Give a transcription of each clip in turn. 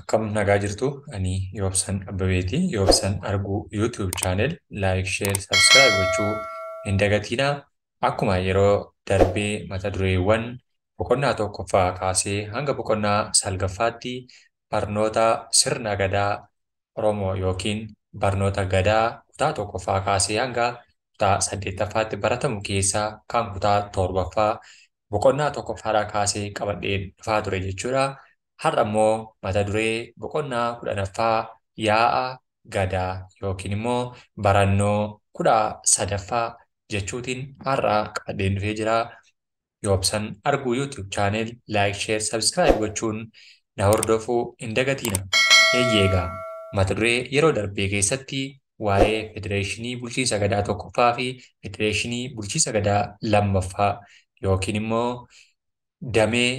akkam nagaa jirtu ani Yoobsan Abbabeeti. Yoobsan Arguu YouTube chaanel laayik, sheer, sabskiraayib gochuu Akkuma yeroo darbee mata dureewwan boqonnaa tokkoffaa kaasee hanga boqonnaa salgaffaatti barnoota sirna gadaa Oromoo yookiin barnoota gadaa kutaa tokkoffaa kaasee hanga kutaa saddeettaffaatti baratamu keessaa kan kutaa torbaffaa boqonnaa tokkoffaadhaa kaasee qabadheen dhufaa ture jechuudha. har'a immoo mata duree boqonnaa kudhanaffaa yaa'a gadaa yookiin immoo barannoo kudha sadaffaa jechuutiin har'a qadeen dhufee jira. Yoobsan argu YouTube chaanel laayik sheer sabskiraayib gochuun na hordofuu hin dagatiina. Eeyyeegaa mata duree yeroo darbee keessatti waa'ee federeeshinii bulchiisa gadaa tokkoffaa fi federeeshinii bulchiisa gadaa lammaffaa yookiin immoo damee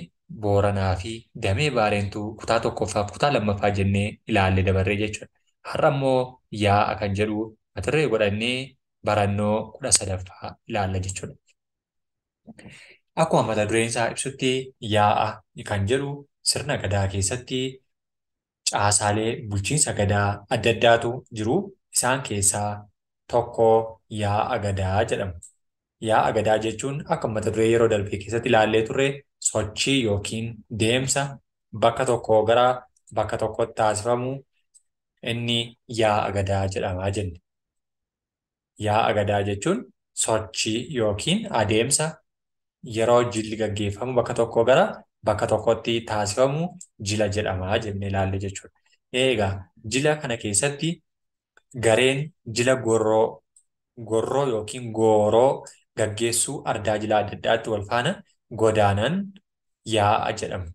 Booranaa fi Damee Baareentuu kutaa tokkoffaa fi kutaa lammaffaa jennee ilaallee dabarree jechuudha. Har'a immoo yaa'a kan jedhu matirree godhannee barannoo kudha sadaffaa ilaalla jechuudha. Akkuma mata dureen isaa ibsutti yaa'a kan jedhu sirna gadaa keessatti caasaalee bulchiinsa gadaa adda addaatu jiru. Isaan keessaa tokko yaa'a gadaa jedhamu. Yaa'a gadaa jechuun akka mata duree yeroo darbee keessatti ilaallee turre sochii yookiin deemsa bakka tokkoo gara bakka tokkotti taasifamu inni yaa'a gadaa jedhamaa jenne Yaa'a gadaa jechuun sochii yookiin adeemsa yeroo jilli gaggeeffamu bakka tokkoo gara bakka tokkotti taasifamu jila jedhamaa jennee ilaalle jechuudha. Eega jila kana keessatti gareen jila gorroo gorroo yookiin gooroo gaggeessuu ardaa jilaa adda addaatti wal faana godaanan yaa'a jedhama.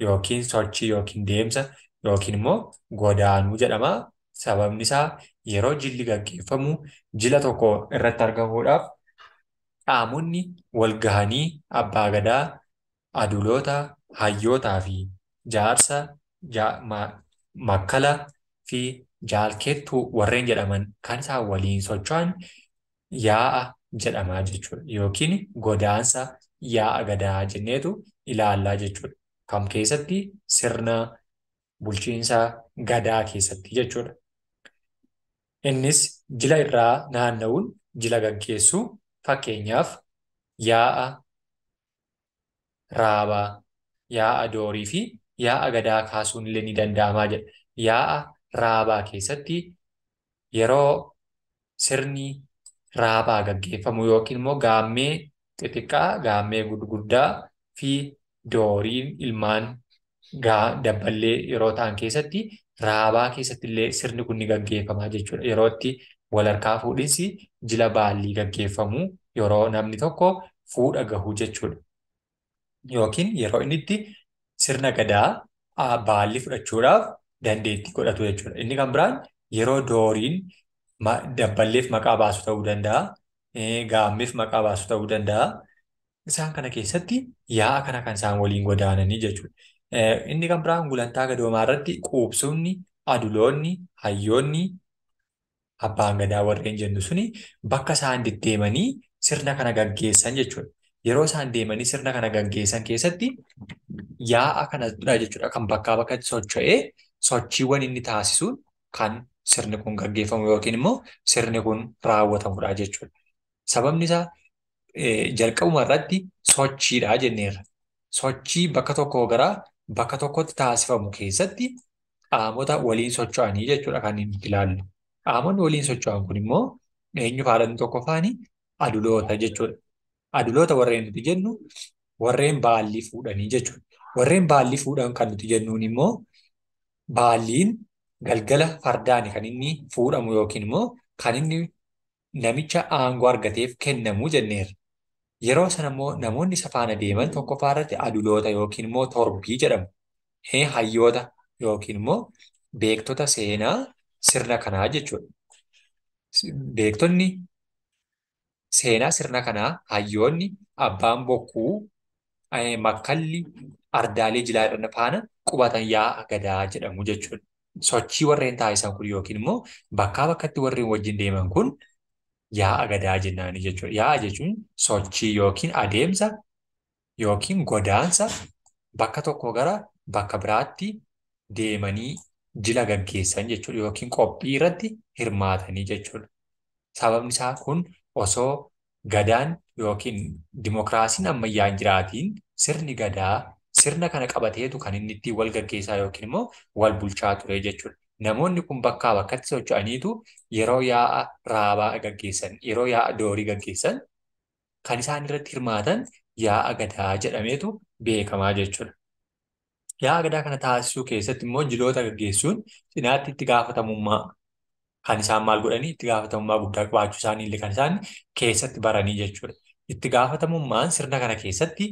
Yookiin sochii yookiin deemsa yookiin immoo godaanuu jedhama. Sababni isaa yeroo jilli gaggeeffamu jila tokko irratti argamuudhaaf dhaamunni wal gahanii abbaa gadaa, aduloota, hayyootaa fi jaarsa, makkala fi jaalkettuu warreen jedhaman kan isaa waliin socho'an yaa'a jedhama jechuudha. Yookiin godaansa yaa'a gadaa jenneetu ilaallaa jechuudha. Kam keessatti sirna bulchiinsa gadaa keessatti jechuudha. Innis jila irraa naanna'uun jila gaggeessuu fakkeenyaaf yaa'a raabaa, yaa'a doorii fi yaa'a gadaa kaasuun illee ni danda'amaa jedha. Yaa'a raabaa keessatti yeroo sirni raabaa gaggeeffamu yookiin immoo gaammee xixiqqaa gaammee gurguddaa fi dooriin ilmaan dabballee yeroo ta'an keessatti raabaa keessatti illee sirni kun ni gaggeeffama jechuudha. Yeroo itti wal harkaa fuudhinsi jila baallii gaggeeffamu yeroo namni tokko fuudha gahuu jechuudha. Yookiin yeroo inni itti sirna gadaa baalli fudhachuudhaaf dandeettii godhatu jechuudha. Inni kan biraan yeroo dooriin dabballeef maqaa baasu ta'uu danda'a. gaammeef maqaa baasu ta'uu danda'a. Isaan kana keessatti yaa'a kana kan isaan waliin godaananii jechuudha. Inni kan biraan gulantaa gadoomaa irratti quubsumni, aduloonni, hayyoonni, abbaan gadaa warreen jennu suni bakka isaan deddeemanii sirna kana gaggeessan jechuudha. Yeroo isaan deemanii sirna kana gaggeessan keessatti yaa'a kana jechuudha kan bakkaa bakkatti socho'ee sochiiwwan inni taasisuun kan sirni kun gaggeeffamu yookiin immoo sirni kun raawwatamudha jechuudha. Sababni isaa eh, jalqabuma irratti sochiidha jenneerra. Sochii bakka tokkoo garaa bakka tokkotti taasifamu keessatti qaamota waliin socho'anii jechuudha kan nuti ilaallu. Qaamonni waliin socho'an kun immoo eenyu faalan tokko faani aduloota jechuudha. Aduloota warreen nuti jennu warreen baalli fuudhanii jechuudha. Warreen baalli fuudhan kan nuti jennuun immoo baalliin galgala fardaani kan inni fuudhamu yookiin immoo kan inni namicha aangoo argateef kennamuu jenneerra. Yeroo sana immoo namoonni isa faana deeman tokkoffaa irratti aduloota yookiin immoo torbii jedhamu. Hayyoota yookiin immoo beektota seenaa sirna kanaa jechuudha. Beektonni seenaa sirna kanaa hayyoonni abbaan bokkuu, makkalli, ardaalee jilaadhaan faana qubatan yaa'a gadaa jedhamu jechuudha. Sochii warreen taasisan kun yookiin immoo bakkaa bakkatti warreen wajjin deeman kun Yaa'a gadaa jennaani jechuudha. Yaa'a jechuun sochii yookiin adeemsa yookiin godaansa bakka tokkoo gara bakka biraatti deemanii jila gaggeessan jechuudha yookiin qophii irratti hirmaatanii jechuudha. Sababni isaa kun osoo gadaan yookiin dimokiraasiin ammayyaa hin jiraatiin sirni gadaa sirna kana qabateetu kan inni ittiin wal gaggeessaa yookiin immoo wal bulchaa ture jechuudha. Namoonni kun bakkaa bakkatti socho'aniitu yeroo yaa'a raabaa gaggeessan, yeroo yaa'a doorii gaggeessan kan isaan irratti hirmaatan yaa'a gadaa jedhameetu beekamaa jechuudha. gadaa kana taasisuu keessatti immoo jiloota gaggeessuun cinaatti itti gaafatamummaa kan isaan maal godhanii itti gaafatamummaa guddaa qabaachuu isaanii illee kan isaan keessatti baranii jechuudha. Itti gaafatamummaan sirna kana keessatti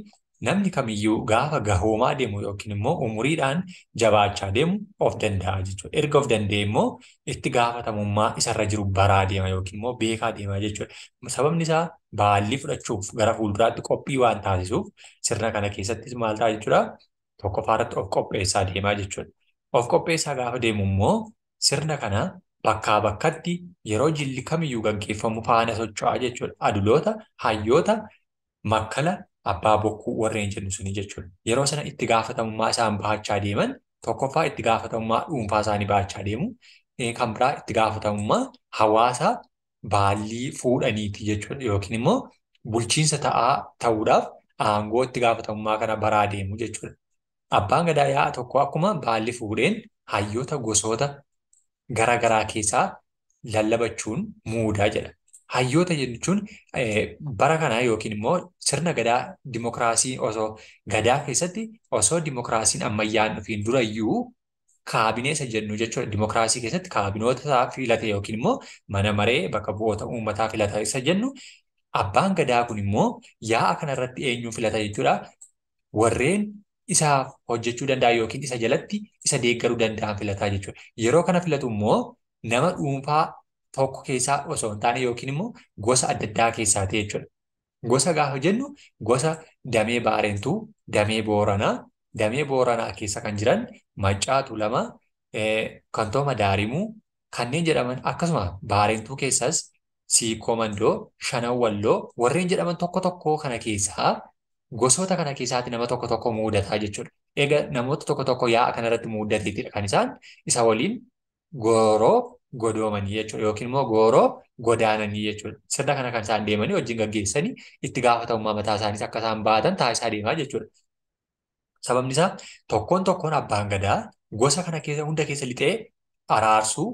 namni kamiyyuu gaafa gahoomaa deemu yookiin immoo umuriidhaan jabaachaa deemu of danda'a jechuudha. Erga of danda'e immoo itti gaafatamummaa isarra jiru bara deema yookiin immoo beekaa deema jechuudha. Sababni isaa baallii fudhachuuf gara fuulduraatti qophii waan taasisuuf sirna kana keessattis maal ta'a jechuudha tokkoffaarratti of qopheessaa deemaa jechuudha. Of qopheessaa gaafa deemu immoo sirna kana bakkaa bakkatti yeroo jilli kamiyyuu gaggeeffamu faana socho'aa jechuudha. Aduloota, hayyoota, makala. abbaa bokkuu warreen jennu suni jechuudha. Yeroo sana itti gaafatamummaa isaan bahachaa deeman tokkoffaa itti gaafatamummaa dhuunfaa isaanii bahachaa deemu kan biraa itti gaafatamummaa hawaasa baallii fuudhaniiti jechuudha yookiin immoo bulchiinsa ta'aa ta'uudhaaf aangoo itti gaafatamummaa kana baraa deemu jechuudha. Abbaan gadaa yaa'a tokko akkuma baalli fuudheen hayyoota gosoota garaa garaa keessaa lallabachuun muudaa jedha. Hayyoota jechuun eh, bara kanaa yookiin immoo sirna gadaa dimookiraasii osoo gadaa keessatti osoo dimookiraasiin ammayyaan dhufiin dura iyyuu kaabinee isa jennu jechuudha. Dimookiraasii keessatti kaabinoota filate yookiin immoo mana maree bakka bu'oota uummataa filataa isa jennu. Abbaan gadaa kun immoo yaa'a kanarratti eenyu filata jechuudha. Warreen isaaf hojjechuu danda'a yookiin isa jalatti isa deeggaruu danda'an filataa jechuudha. Yeroo kana filatu immoo nama dhuunfaa tokko keessaa osoo hin taane yookiin immoo gosa adda addaa keessaati jechuudha. Gosa gaafa jennu gosa damee Baarentuu, damee Booranaa, damee Booranaa keessa kan jiran Maccaatu lama, Kantooma Daarimuu kanneen jedhaman akkasuma Baarentuu keessas Siikoo Mandoo, Shanan Walloo warreen jedhaman tokko tokko kana keessaa gosoota kana keessaatti nama tokko tokko muudataa jechuudha. Egaa namoota tokko tokko yaa'a kanarratti muudateetidha kan isaan isa waliin goroo godoomanii jechuudha yookiin immoo gooroo godaananii jechuudha. Sirna kana kan isaan deemanii wajjin gaggeessanii itti gaafatamummaa mataa isaaniis akka isaan baatan taasisaa deemaa jechuudha. Sababni isaa tokkoon tokkoon abbaan gadaa gosa kana hunda keessa lixee araarsuu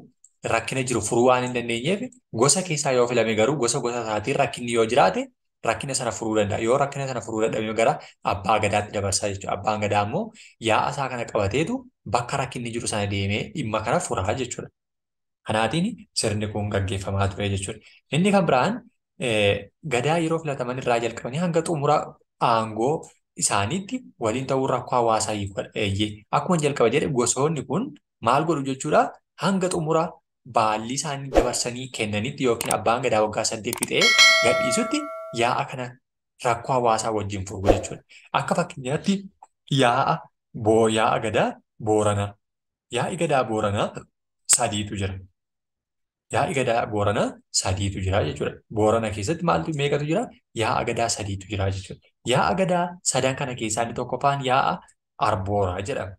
rakkina jiru furuu waan hin dandeenyeef gosa keessaa yoo filame garuu gosa gosa isaatiin rakkinni yoo jiraate rakkina sana furuu danda'a. Yoo rakkina sana furuu gara abbaa gadaatti dabarsaa jechuudha. Abbaan gadaa immoo kana qabateetu bakka jiru deemee dhimma kana furaa Kanaatiin sirni kun gaggeeffamaa ture jechuudha. Inni kan biraan eh, gadaa yeroo filataman irraa jalqabanii hanga xumura aangoo isaaniitti waliin ta'uu rakkoo hawaasaa eeyyee. Akkuma jalqaba jedhe gosoonni kun maal godhu jechuudha hanga xumura baalli isaanii dabarsanii kennanitti yookiin abbaan gadaa waggaa saddeet fixee gadhiisutti yaa'a kana rakkoo hawaasaa wajjin furgu jechuudha. Akka fakkeenyaatti yaa'a gadaa booranaa. gadaa booranaa sadiitu jira. gadaa Booranaa sadiitu jira jechuudha. Boorana keessatti maaltu meeqatu jira? Yaa'a gadaa sadiitu jira jechuudha. Yaa'a gadaa sadan kana keessaa inni tokkoffaan yaa'a arbooraa jedhama.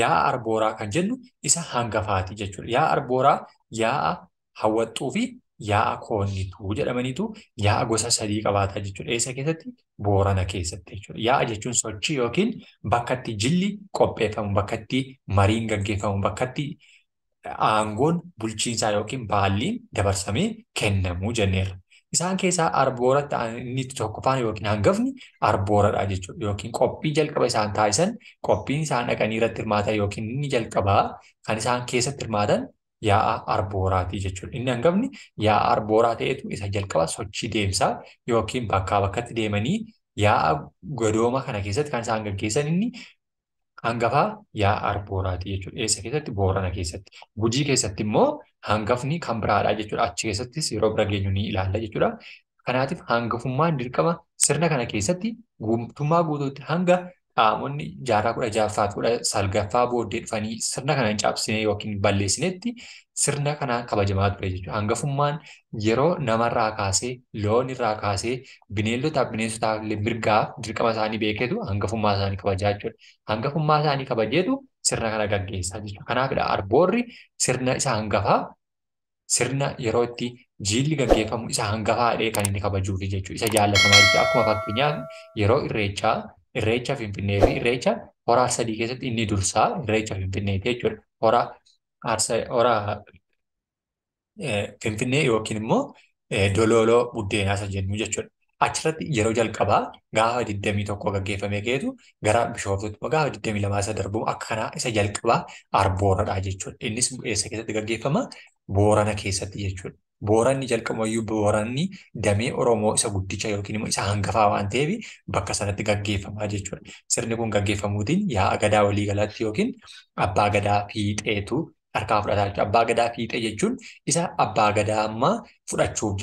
Yaa'a arbooraa kan jennu isa hangafaati jechuudha. Ya'a arbooraa yaa'a hawwaxxuu yaa'a koonnituu jedhamaniitu yaa'a gosa sadii qabaataa jechuudha. Eessa keessatti? Boorana keessatti jechuudha. Yaa'a jechuun sochii yookiin bakka itti jilli qopheeffamu, bakka itti mariin gaggeeffamu, bakka itti aangoon bulchiinsaa yookiin baalliin dabarsamee kennamu jenneerra. Isaan keessaa arboora inni tokkoffaan yookiin hangafni arbooradha jechuudha. Yookiin qophii jalqaba isaan taasisan qophiin isaan dhaqanii irratti hirmaatan yookiin inni jalqabaa kan isaan keessatti hirmaatan yaa'aa arbooraati jechuudha. Inni hangafni yaa'aa arbooraa ta'etu isa jalqaba sochii deemsaa yookiin bakkaa bakkatti deemanii yaa'aa godoomaa kana keessatti kan isaan gaggeessan inni hangafaa yaa'aa arbooraati jechuudha. Eessa keessatti? Boorana keessatti. Gujii keessatti immoo hangafni kan biraadha jechuudha. Achi keessattis yeroo bira geenyu ni ilaalla jechuudha. Kanaatiif hangafummaan dirqama sirna kana keessatti guutummaa guutuutti hanga qaamonni jaarraa kudha jaaffaa kudha salgaffaa booddee dhufanii sirna kana cabsine caabsine yookiin balleessinetti sirna kana kabajamaa ture jechuudha. Hangafummaan yeroo namarraa kaasee loonirraa bineeldotaaf bineensotaaf dirqama isaanii beeketu hangafummaa isaanii kabajaa jechuudha. Hangafummaa isaanii kabajeetu sirna kana gaggeessaa jechuudha. Kanaafidha arboorri sirna isa hangafaa sirna yeroo jiilli gaggeeffamu isa hangafaadhee kan inni kabajuufi jechuudha. Isa jaallatamaa jechuudha. Akkuma fakkeenyaaf yeroo irreechaa irreecha Finfinnee fi irreecha hora sadii keessatti inni dursaa irreecha Finfinneeti jechuudha. Hora hora eh, Finfinnee yookiin immoo eh, dololoo buddeenaa isa jennu jechuudha. Achirratti yeroo jalqabaa gaafa 21 gaggeeffamee keetu gara bishooftuutti gaafa 22 isa darbu akkanaa isa jalqabaa arbooradha jechuudha. Innis eessa keessatti gaggeeffama? Boorana keessatti jechuudha. booranni jalqabayyuu booranni damee Oromoo isa guddicha yookiin immoo isa hangafaa waan ta'eef bakka sanatti gaggeeffamaa jechuudha. Sirni kun gaggeeffamuutiin yaa'a gadaa waliigalaatti yookiin abbaa gadaa fiixeetu harkaa fudhataa jechuudha. Abbaa gadaa fiixee jechuun abbaa gadaa ammaa fudhachuuf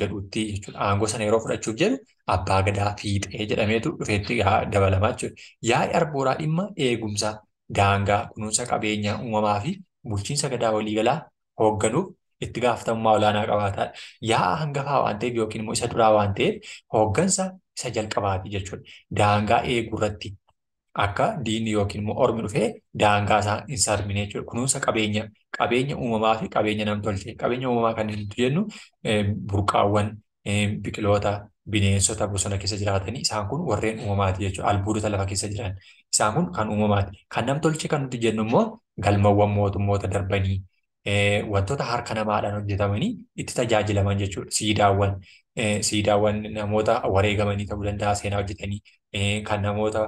Aangoo sana yeroo fudhachuuf jedhu abbaa gadaa fiixee jedhameetu dhufeetti dabalamaa jechuudha. Yaa'i daangaa, kunuunsa qabeenyaa uumamaa fi bulchiinsa gadaa waliigalaa hoogganuuf itti gaafatamummaa olaanaa qabaataadha. Yaa'a hangafaa waan ta'eef yookiin immoo isa duraa waan ta'eef hooggansa isa jalqabaati jechuudha. Daangaa eeguu irratti akka diinni yookiin immoo ormi dhufee daangaa isaa hin sarmine jechuudha. Kunuunsa qabeenya qabeenya uumamaa fi qabeenya namtolchee qabeenya uumamaa kan nuti jennu eh, burqaawwan eh, biqiloota bineensota bosona keessa jiraatanii isaan kun warreen uumamaati jechuudha. Albuudota lafa keessa jiran isaan kun kan uumamaati. Kan nam namtolchee kan nuti jennu immoo galmawwan mootummoota darbanii Eh, wantoota harka namaadhaan hojjetamanii itti tajaajilaman jechuudha. Siidaawwan eh, siidaawwan namoota wareegamanii ta'uu danda'a seenaa hojjetanii eh, kan namoota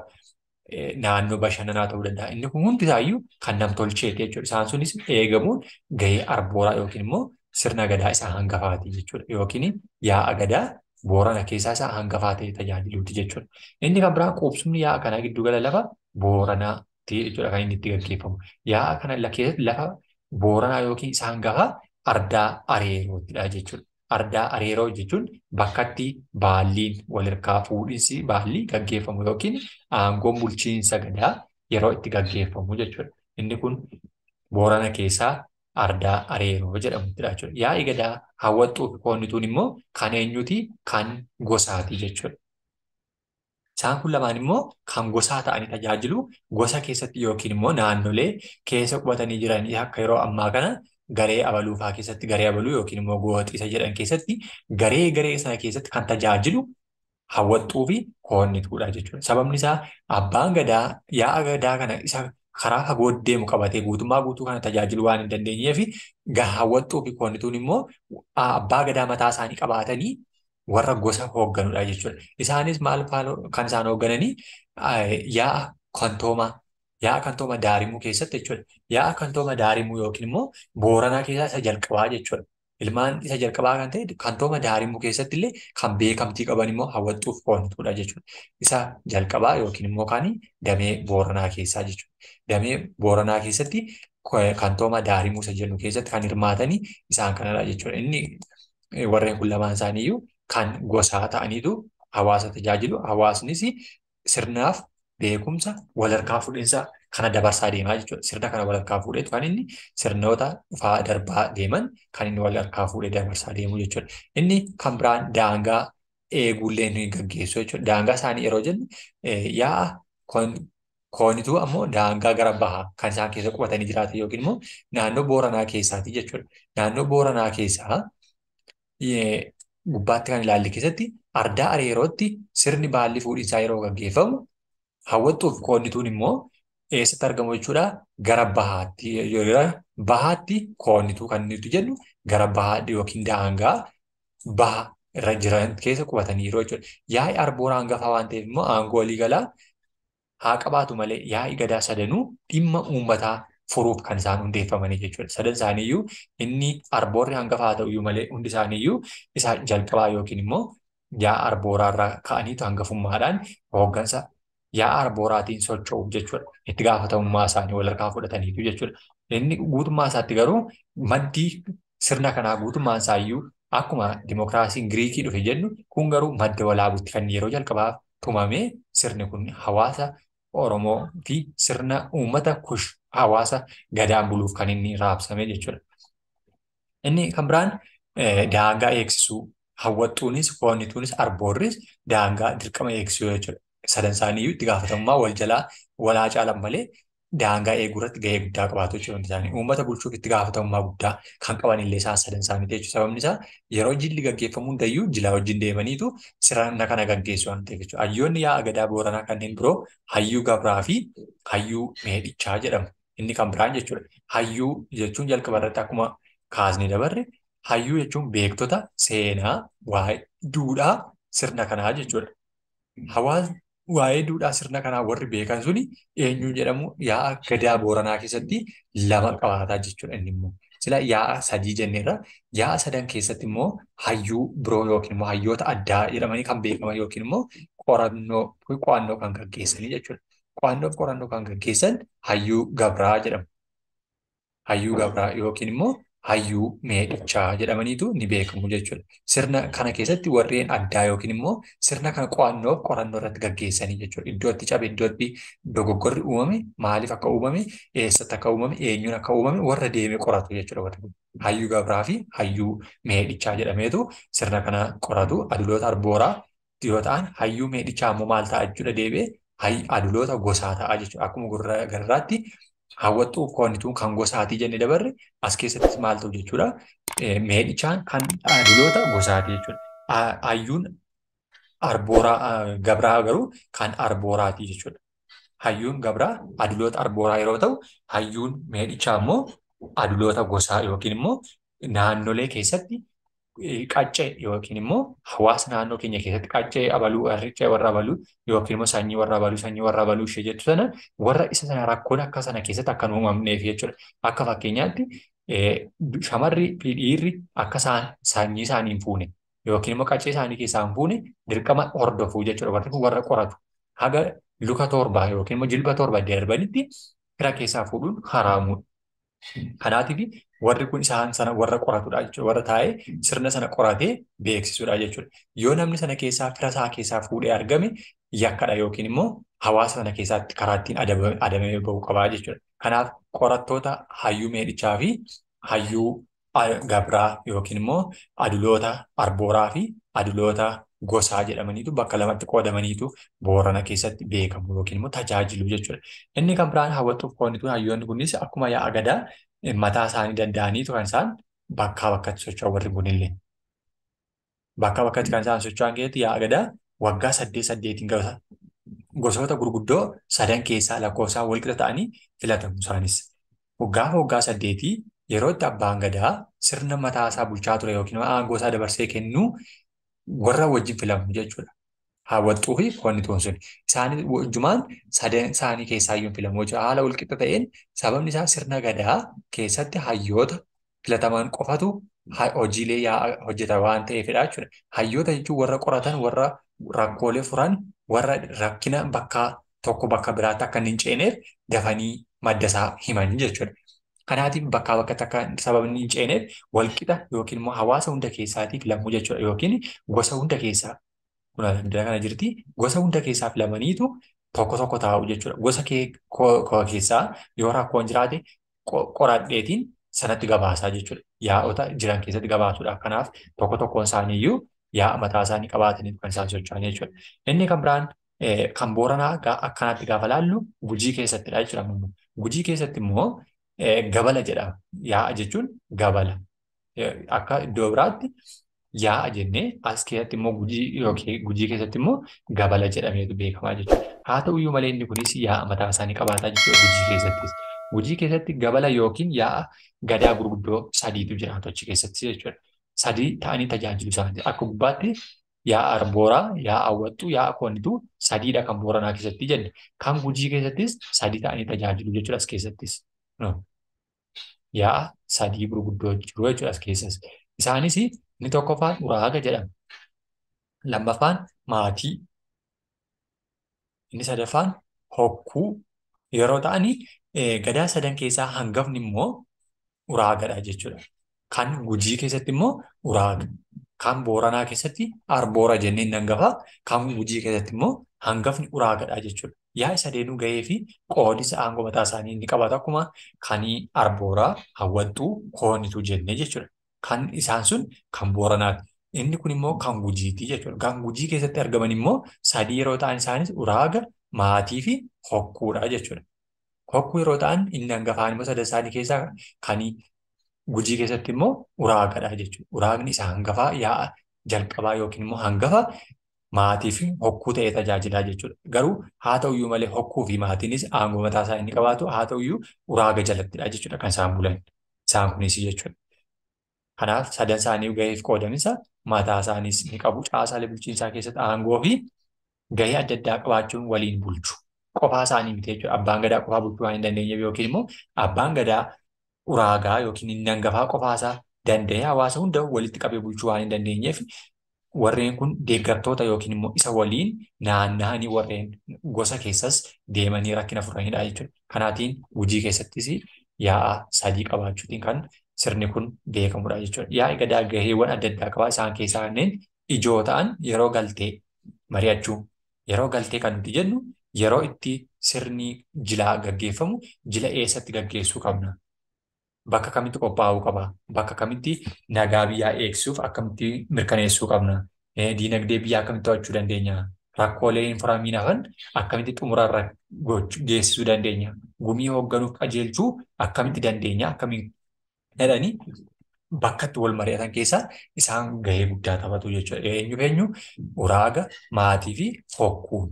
naannoo bashannanaa ta'uu danda'a. Inni kun hundisaayyuu kan nam-tolcheeti jechuudha. Isaan sunis eegamuun gahee arbooraa yookiin immoo sirna gadaa isaa hangafaati jechuudha. Yookiin yaa'a gadaa boorana keessaa isaa hangafaa ta'e tajaajiluuti jechuudha. Inni kan biraa quubsumni yaa'a giddu gala lafa booranaa jechuudha kan inni itti gaggeeffamu. Yaa'a kana lafa booranaa yookiin isaan gahaa ardaa areerootidha jechuudha. Ardaa areeroo jechuun bakkatti baalliin walirkaa fuudhinsi baallii gaggeeffamu yookiin aangoon bulchiinsa gadaa yeroo itti gaggeeffamu jechuudha. Inni kun boorana keessaa ardaa areeroo jedhamudha jechuudha. Yaa'i gadaa hawwaxxuuf qoonnituun immoo kan eenyuti? Kan gosaati jechuudha. Isaan kun lamaan immoo kan gosaa ta'anii tajaajilu gosa keessatti yookiin immoo naannolee keessa qubatanii jiran akka yeroo ammaa kana garee abaluufaa keessatti garee abaluu yookiin immoo gootiisa jedhan keessatti garee garee sana keessatti kan tajaajilu hawwattuu fi hoonnituudha jechuudha. Sababni isaa abbaan gadaa yaa'a gadaa kana isa karaa fagoo deemu qabatee guutummaa guutuu kana tajaajilu waan hin dandeenyeef hawwattuu fi hoonnituun immoo abbaa gadaa mataa isaanii qabaatanii warra gosa hoogganudha jechuudha. Isaanis maal kan isaan hooggananii yaa'a kantooma daarimuu keessatti jechuudha. Yaa'a kantooma daarimuu yookiin immoo booranaa keessaa isa jalqabaa jechuudha. Ilmaan isa jalqabaa kan ta'e kantooma daarimuu keessatti illee kan beekamtii qaban immoo hawwattuuf jechuudha. Isa jalqabaa yookiin immoo kaanii damee booranaa keessaa jechuudha. Damee booranaa keessatti kantooma daarimuu isa jennu keessatti kan hirmaatanii isaan kanadha jechuudha. Inni warreen kun lamaan isaaniiyyuu kan gosaa ta'aniitu hawaasa tajaajilu. Hawaasnis sirnaaf beekumsa harkaa fuudhinsaa kana dabarsaa deemaa jechuudha. Sirna kana walharkaa fuudheetu kan inni sirnoota dhufaa darbaa deeman kan inni harkaa fuudhee dabarsaa deemu jechuudha. Inni kan biraan daangaa eegullee ni gaggeessu jechuudha. Daangaa isaanii yeroo jennu eh, yaa'a koonituu ammoo daangaa gara bahaa kan isaan keessa qubatanii jiraatan yookiin immoo naannoo booranaa keessaati jechuudha. Naannoo booranaa keessaa eh, gubbaatti kan ilaalle keessatti ardaa ariirootti sirni baalli fuudhiinsaa yeroo gaggeeffamu hawwattuuf koonnituun immoo eessatti argamu jechuudha gara bahaatti bahaatti koonnituu kan nuti jennu gara bahaa yookiin daangaa baha irra jiran keessa qubatanii jechuudha. Yaa'i arboora hangafaa waan ta'eef immoo aangoo waliigalaa haa qabaatu malee yaa'i gadaa sadanuu dhimma uummataa furuuf kan isaan hundeeffamanii jechuudha. Sadan isaaniiyyuu inni arboorri hangafa haa ta'uyyuu malee hundi isa jalqabaa yookiin immoo yaa arbooraarraa ka'aniitu hangafummaadhaan hooggansa yaa arbooraatiin socho'uuf jechuudha. Itti gaafatamummaa isaanii walharkaa fudhataniitu jechuudha. Inni guutummaa isaatti garuu maddii sirna kanaa guutummaan isaayyuu akkuma dimokiraasiin Giriikii dhufe jennu kun garuu madda walaabuutti kan yeroo jalqabaaf tumame sirni kun hawaasa Oromoo fi sirna uummata kush hawaasa gadaan buluuf kan inni raabsame jechuudha. Inni kan biraan eh, daangaa eegsisuu hawwattuunis foonituunis arboorris daangaa dirqama eegsisuu jechuudha. Sadan isaanii itti gaafatamummaa wal jalaa walaa malee daangaa eeguu irratti gahee guddaa qabaatu jechuudha. Uummata bulchuuf itti gaafatamummaa guddaa kan qaban illee sadan isaaniiti jechuudha. Sababni isaa yeroo jilli gaggeeffamu hundayyuu jilaa wajjin deemaniitu sirna kana gaggeessu waan ta'eef jechuudha. Hayyoonni yaa agadaa booranaa kanneen biroo hayyuu gabraa fi hayyuu meedhichaa jedhamu. Inni kan biraan jechuudha. Hayyuu jechuun jalqaba irratti akkuma kaasni dabarre hayyuu jechuun beektota seenaa, duudhaa sirna kanaa jechuudha. waa'ee duudhaa sirna kanaa warri beekan suni eenyu jedhamu yaa'a gadaa booranaa keessatti lama qabaataa jechuudha inni Sila yaa'a sadii jenneerra yaa sadan keessatti immoo hayyuu biroo yookiin immoo hayyoota addaa jedhamanii kan beekaman yookiin immoo qo'annoo kan gaggeessanii jechuudha. Qo'annoof qorannoo kan gaggeessan hayyuu gabraa jedhamu. Hayyuu gabraa yookiin immoo hayyuu meedhichaa jedhamaniitu ni beekamu jechuudha. Sirna kana keessatti warreen addaa yookiin immoo sirna kana qo'annoo qorannoo irratti gaggeessanii jechuudha. Iddoo itti cabe, iddoo itti dogoggorri uumame, maaliif akka uumame, eessatti akka uumame, eenyuun akka uumame warra deeme qoratu jechuudha. Hayyuu hayyu fi hayyu meedhichaa jedhameetu sirna kana qoratu. Aduloota arbooraa yoo ta'an hayyuu meedhichaa immoo maal ta'a jechuudha deebi'ee aduloota gosaa ta'a jechuudha. Akkuma gurra garraatti Haawwattuu qoonnituun kan gosaatii jennee dabarre as keessattis maal ta'u jechuudha. Eh, Meedichaan kan aduloota gosaatii jechuudha. Hayyuun arbooraa eh, gabraa garuu kan arbooraati jechuudha. Hayyuun gabraa aduloota arbooraa yeroo ta'u, hayyuun meedhichaa immoo aduloota gosaa yookiin immoo naannolee keessatti qaccee yookiin immoo hawaasa naannoo keenya keessatti qaccee abaluu, harricee warra abaluu yookiin immoo sanyii warra abaluu, sanyii warra abaluu ishee jettu sana warra isa sana rakkoon akka sana keessatti akka hin uumamneef jechuudha. Akka fakkeenyaatti shamarri fi dhiirri akka sanyii isaanii hin fuune yookiin immoo qaccee isaanii keessaa hin fuune dirqama hordofuu jechuudha. Warri kun warra qoratu haga luka torba yookiin immoo jilba torba darbanitti ira keessaa fuudhuun haraamudha. Kanaatiif warri kun isaan sana warra qoratudha Warra taa'ee sirna sana qoratee beeksisudha jechuudha. Yoo namni sana keessaa fira keessaa fuudhee argame yakkadha yookiin immoo hawaasa sana keessaatti karaa ittiin adamee bahuu qabaa jechuudha. Kanaaf qorattoota hayyuu meedhichaa fi hayyuu gabraa yookiin immoo aduloota arbooraa fi aduloota gosaa jedhamaniitu bakka lamatti qoodamaniitu boorana keessatti beekamu yookiin immoo tajaajilu jechuudha. Inni kan biraan hawwatuuf qoonni hayyoonni kunis akkuma yaa'a gadaa eh, mataa isaanii danda'aniitu kan isaan bakkaa bakkatti socho'an warri kunillee. Bakkaa bakkatti kan isaan socho'an keessatti yaa'a gadaa waggaa saddeet saddeetiin gosoota gurguddoo sadan keessaa lakkoofsaan walqixa ta'anii filatamu isaanis. Waggaa waggaa saddeetii yeroo abbaan gadaa sirna mataasaa bulchaa ture yookiin aangoo isaa dabarsee kennuu warra wajjin filamu jechuudha. Haawwattuu fi wanni sun isaanii ijjumaan sadan isaanii keessaa iyyuu filamu jechuudha. Haala walqixa ta'een sababni isaa sirna gadaa keessatti hayyoota filatamaan qofatu hojiilee yaa'aa waan ta'eefidha jechuudha. Hayyoota jechuun warra qoratan, warra rakkoolee furan, warra rakkina bakka tokko bakka biraatti akka hin ceeneef dafanii madda isaa himan jechuudha. Kanaatiif bakkaa bakkatti akka sababni hin ceeneef walqixa yookiin hawaasa hunda keessaatiif lammuu jechuudha yookiin gosa hunda keessaa kana jirti lamaniitu tokko tokko taa'u jechuudha. Gosa koo keessaa yoo rakkoon jiraate qoradheetiin sanatti gabaasaa jechuudha. Yaa'ota jiran keessatti gabaasuudha. Kanaaf tokko tokkoon isaaniiyyuu yaa'a mataa isaanii qabaatanii kan isaan socho'an jechuudha. Inni kan biraan eh, kan booranaa akkanatti gaafa laallu gujii keessattidha jechuudha. Gujii keessatti immoo Eh, gabala jedhama. Yaa'a jechuun gabala. Eh, akka iddoo biraatti yaa'a jennee as keessatti immoo gujii keessatti immoo gabala jedhameetu beekamaa jechuudha. Haa ta'uyyuu malee inni kunis yaa'a mataa isaanii qabaataa jechuudha gujii keessattis. Gujii keessatti gabala yookiin yaa'a gadaa gurguddoo sadiitu jiraatu achi keessatti jechuudha. Sadi ta'anii tajaajilu isaanii akka gubbaatti yaa'a arbooraa, yaa'a awwattuu, yaa'a koonituu sadiidha kan booranaa keessatti jenne. Kan gujii keessattis sadii as Yaa sadii gurguddoo jiru jechuudha as keessas. Isaanis inni tokkoffaan uraaga jedhama. Lammaffaan maatii. Inni sadaffaan hokkuu yeroo ta'anii gadaa sadan keessaa hangafni immoo uraagadha jechuudha. Kan Gujii keessatti immoo uraaga. Kan Booranaa keessatti arboora jenneen hangafaa. Kan Gujii keessatti immoo hangafni uraagadha jechuudha. Yaa isa deenu ga'ee fi qoodisa aangoo mataa isaanii inni qabaatu akkuma kanii arbooraa hawwattuu koonitu jennee jechuudha. Kan isaan sun kan booranaati. Inni kun immoo kan gujiitii jechuudha. Kan gujii keessatti argaman immoo sadii yeroo ta'an isaanis uraaga, maatii fi hokkuudha jechuudha. Hokkuu yeroo ta'an inni hangafaan immoo sadan isaanii keessaa kanii gujii keessatti immoo uraagadha jechuudha. Uraagni isa hangafaa yaa'a jalqabaa yookiin immoo hangafa Maatiif hokkuu ta'ee tajaajilaa jechuudha. Garuu haa ta'uyyuu malee hokkuu maatiinis aangoo mataa isaa inni qabaatu haa ta'uyyuu uraaga jalattidha jechuudha kan isaan bulan. Isaan kunis jechuudha. Kanaaf sadan gaheef qoodaminsa mataa isaaniis ni qabu. Caasaalee bulchiinsaa keessatti fi adda addaa qabaachuun waliin bulchu. Qofaa isaanii miti jechuudha. Abbaan gadaa qofaa bulchuu waan hin dandeenyeef yookiin immoo abbaan gadaa uraagaa yookiin dangafaa qofaasaa danda'ee hawaasa hunda walitti qabee bulchuu waan hin dandeenyeef warreen kun deeggartoota yookiin immoo isa waliin naanna'anii warreen gosa keessas deemanii rakkina furanidha jechuudha. Kanaatiin hojii keessattis yaa'a sadii qabaachuutiin kan sirni kun beekamudha jechuudha. Yaa'i gadaa gaheewwan adda addaa qabaa isaan keessaa kanneen ijoo ta'an yeroo galtee mari'achuu yeroo galtee kan nuti jennu yeroo itti sirni jilaa gaggeeffamu jila eessatti gaggeessuu qabna. bakka kamitti qophaa'uu qaba. Bakka kamitti nagaa biyyaa eegsuuf akkamitti mirkaneessuu qabna. Diinagdee biyyaa akkamitti to'achuu dandeenya. Rakkoolee infiraaminaa kan akkamitti xumurarra geessisuu dandeenya. Gumii hoogganuuf qajeelchuu akkamitti dandeenya. Akkamiin jedhanii bakkatti wal mari'atan keessaa isaan gahee guddaa taphatu jechuudha. Eenyu eenyu uraaga maatii fi hokkuu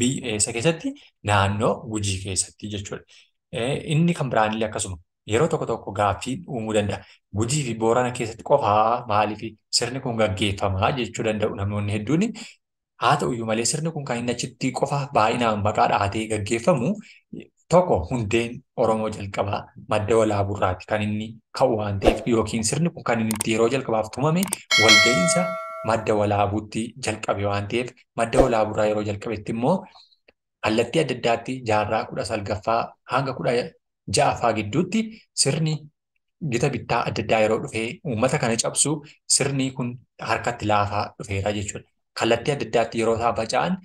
biyya keessatti naannoo gujii keessatti jechuudha. Inni kan biraan illee akkasuma. yeroo tokko tokko gaaffii uumuu danda'a. Gujii fi boorana keessatti qofaa maaliif sirni kun gaggeeffamaa jechuu danda'u namoonni hedduun haa ta'uyyuu malee sirni kun kan hin achitti qofa baay'inaan baqaa dhahatee gaggeeffamu tokko hundeen Oromoo jalqabaa madda walaaburraati kan inni ka'u waan ta'eef yookiin sirni kun kan inni itti yeroo jalqabaaf tumame walga'iinsa madda walaabuutti jalqabe waan ta'eef madda walaaburraa yeroo jalqabetti immoo kallattii adda addaatti jaarraa kudha salgaffaa hanga kudha ja'afaa gidduutti sirni gita bittaa adda addaa yeroo dhufee uummata kana cabsu sirni kun harkatti laafaa dhufeera jechuudha. Kallattii adda addaatti yeroo isaa faca'an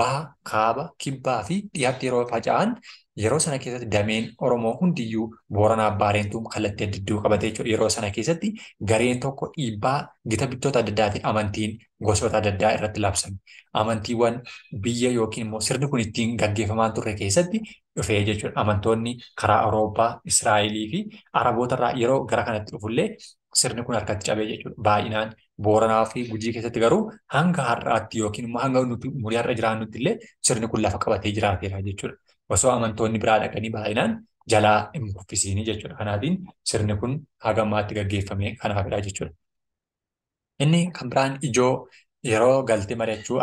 baha, kaaba, kibbaa fi dhiyaatti yeroo faca'an yeroo sana keessatti dameen Oromoo hundiyyuu Booranaa Baareentuun kallattii addidduu qabate jechuudha. Yeroo sana keessatti gareen tokko dhiibbaa gita bittoota adda addaatiin amantiin gosoota adda addaa irratti labsame. Amantiiwwan biyya yookiin immoo sirni kun ittiin gaggeeffamaan turre keessatti dhufee jechuudha. Amantoonni karaa Awurooppaa, Israa'elii fi Araboota irraa yeroo gara kanatti dhufullee sirni kun harkatti cabee jechuudha. Baay'inaan Booranaa fi Gujii keessatti garuu hanga har'aatti yookiin immoo hanga nuti muliyaarra jiraannutti illee sirni kun lafa qabatee osoo amantoonni biraa dhaqanii baay'inaan jalaa hin buufisinii jechuudha. Kanaatiin sirni kun hagammaatti gaggeeffamee kan hafedha jechuudha. Inni kan biraan ijoo yeroo galtee mari'achuu,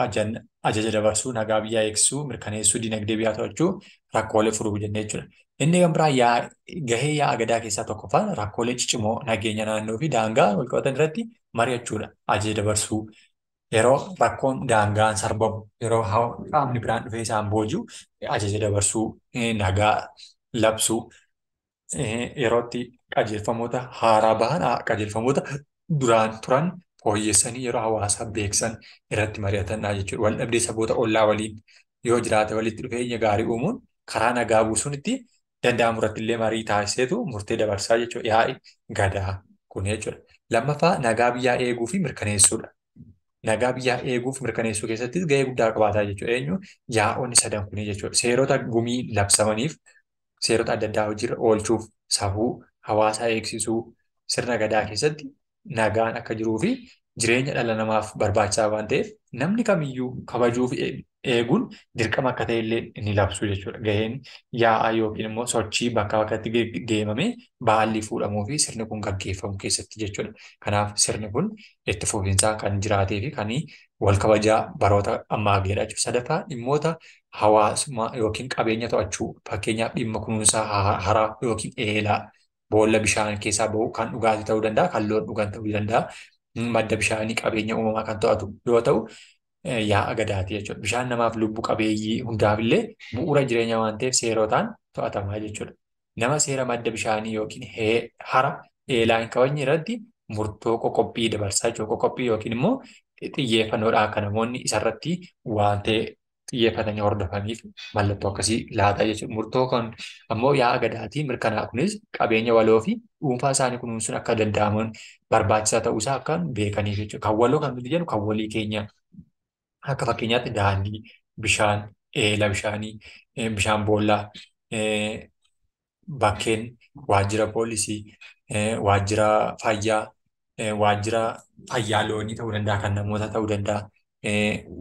ajaja dabarsuu, nagaa biyyaa eegsisuu, mirkaneessuu, dinagdee biyyaa to'achuu, rakkoolee furuu jennee jechuudha. Inni kan biraan gahee yaa'a gadaa keessaa tokkoffaan rakkoolee ciccimoo nageenya naannoo fi daangaa wal qabatan irratti mari'achuudha. Ajaja dabarsuu, yeroo rakkoon daangaan sarbamu yeroo qaamni biraan dhufee isaan boojuu ajaja dabarsuu eh, nagaa labsuu eh, yerootti qajeelfamoota haaraa bahan qajeelfamoota duraan turan fooyyessanii yeroo hawaasa beeksan irratti mari'atannaa jechuudha wal dhabdee saboota ollaa waliin yoo jiraate walitti dhufeenya gaarii uumuun karaa nagaa buusunitti danda'amu irratti illee marii taasiseetu murtee dabarsaa jechuudha yaa'ii gadaa kun jechuudha lammaffaa nagaa biyyaa eeguu fi mirkaneessuudha. nagaa biyyaa eeguuf mirkaneessuu keessattis ga'ee guddaa qabaataa jechuudha. Eenyu yaa'onni sadan kunii jechuudha. Seerota gumii labsamaniif seerota adda addaa hojiirra oolchuuf safuu hawaasaa eegsisuu sirna gadaa keessatti nagaan akka jiruu fi jireenya dhala namaaf barbaachisaa waan ta'eef namni kamiyyuu kabajuuf e-, eeguun dirqama akka ta'ellee ni labsu jechuudha. Gaheen yaa'aa yookiin immoo sochii bakka bakkatti deemamee baalli fuudhamuu fi sirni kun gaggeeffamu keessatti jechuudha. Kanaaf sirni kun itti fufinsaa kan jiraatee fi kan wal kabajaa baroota ammaa gaheedha jechuudha. Sadaffaa dhimmoota hawaasummaa yookiin qabeenya to'achuu fakkeenyaaf dhimma kunuunsaa haraa yookiin eelaa boolla bishaan keessaa bahu kan dhugaatii ta'uu danda'a kan loon dhugan ta'uu danda'a. madda bishaanii qabeenya uumamaa kan to'atu yoo ta'u yaa'a gadaati jechuudha. Bishaan namaaf lubbu qabeeyyii hundaafillee bu'uura jireenya waan ta'eef seerotaan to'atamaa jechuudha. Nama seera madda bishaanii yookiin hara eelaa hin kabajne irratti murtoo qoqqophii dabarsaa jechuudha. Qoqqophii yookiin immoo xiyyeeffannoodhaan akka namoonni isarratti waan ta'e xiyyeeffatanii hordofaniif mallattoo akkasii laata jechuudha. Murtoo kan ammoo yaa'a gadaatii mirkanaa kunis qabeenya waloo fi dhuunfaa isaanii kunuunsuun akka danda'aman barbaachisaa ta'uusaa akka beekaniif jechuudha. Kan waloo kan nuti jedhu kan walii keenya akka fakkeenyaatti daandii, bishaan, eelaa bishaanii, bishaan boollaa, bakkeen waajjira poolisii, waajjira fayyaa, waajjira fayyaa loonii ta'uu danda'a, kan namootaa ta'uu danda'a.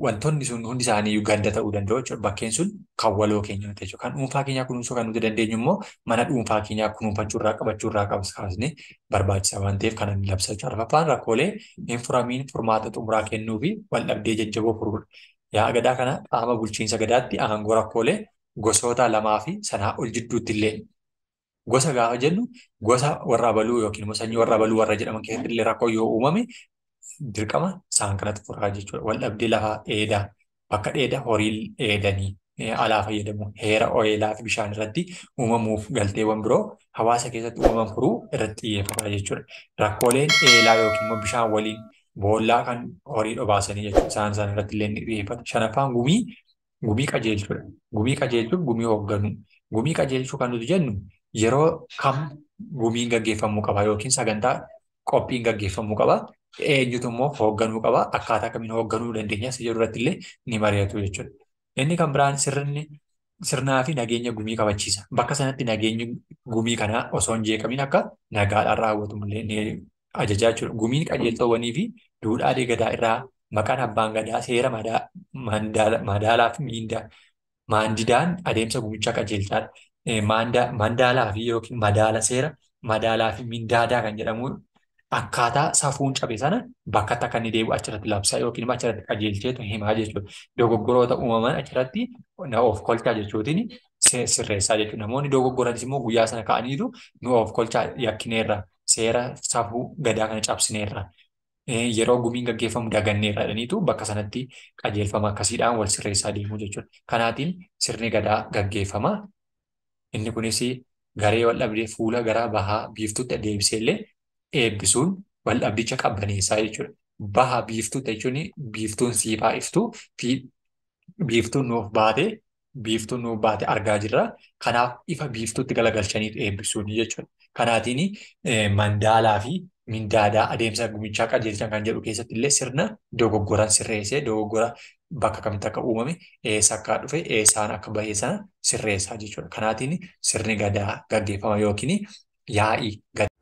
wantoonni sun hundi isaanii Uganda ta'uu danda'u jechuudha. Bakkeen sun kan waloo keenyaa ta'e kan dhuunfaa keenyaa kunuunsuu kan nuti dandeenyu immoo mana dhuunfaa keenyaa kunuunfachuu irraa qabachuu irraa kaasne barbaachisa waan ta'eef kan inni labsa jechuudha. Lafaffaan rakkoolee infiraamiin furmaata xumuraa kennuu fi waldhabdee jajjaboo furuudha. Yaa gadaa kana qaama bulchiinsa gadaatti aangoo rakkoolee gosoota lamaa fi sanaa ol jidduutti illee gosa gaafa jennu gosa warra baluu yookiin immoo sanyii warra baluu warra jedhaman keessatti illee rakkoo yoo uumame dirqama isaan kana xumuraa jechuudha. Waldhabdee lafaa dheedaa bakka dheedaa horii dheedanii alaa fayyadamu heera ooyilaa bishaan irratti uumamuuf galteewwan biroo hawaasa keessatti uumaman furuu irratti xiyyeeffata jechuudha. Rakkooleen dheelaa yookiin bishaan waliin boollaa kan horii dhobaasanii jechuudha. Isaan isaan ni Shanaffaan gumii gumii Gumii qajeelchuun gumii hogganu. Gumii qajeelchuu kan nuti jennu yeroo kam gumiin gaggeeffamuu qaba yookiin sagantaa qophiin gaggeeffamuu qaba. immoo hoogganuu qaba. Akkaataa akkamiin hoogganuu dandeenyas jedhu irratti illee ni mari'atu jechuudha. Inni kan biraan sirnaa fi nageenya gumii kabachiisa. Bakka sanatti nageenyi gumii kanaa osoo hin akka nagaadhaan ni ajajaa jechuudha. Gumiin fi duudhaalee gadaa irraa maqaan abbaan gadaa seera madaalaa fi miindaa maandidaan adeemsa qajeelchaadha. fi yookiin madaala seera madaalaa fi miindaadaa kan jedhamu akkaataa safuun cabe sana bakka akka inni deebi'u achirratti labsaa yookiin immoo achirratti qajeelcheetu himaa jechuudha. Dogoggoroota uumaman achirratti of kolchaa jechuutiin sirreessaa jechuudha. Namoonni dogoggoranis immoo guyyaa sana ka'aniitu nu of kolchaa yakkineerra seera safuu gadaa kana cabsineerra. Yeroo gumiin gaggeeffamu daganneerra jedhaniitu bakka sanatti qajeelfama akkasiidhaan wal sirreessaa deemuu jechuudha. Kanaatiin sirni gadaa gaggeeffama. Inni kunis garee wal dhabdee fuula gara bahaa biiftuutti adeemsee illee eebbisuun waldhabdicha qabbaneessaa jechuudha. Baha biiftuudha jechuun biiftuun siifaa iftuu fi biiftuun nuuf baate biiftuun nuuf baate argaa jirra. Kanaaf ifa biiftuutti galagalchaniitu eebbisuun jechuudha. Kanaatiin mandaalaa fi mindaadaa adeemsa gumichaa qajeelchan kan jedhu keessatti illee sirna dogoggoran sirreessee dogoggora bakka kamitti akka uumame eessaa akka dhufe eessaan akka bahee sana sirreessaa jechuudha. Kanaatiin sirni gadaa gaggeeffama yookiin yaa'ii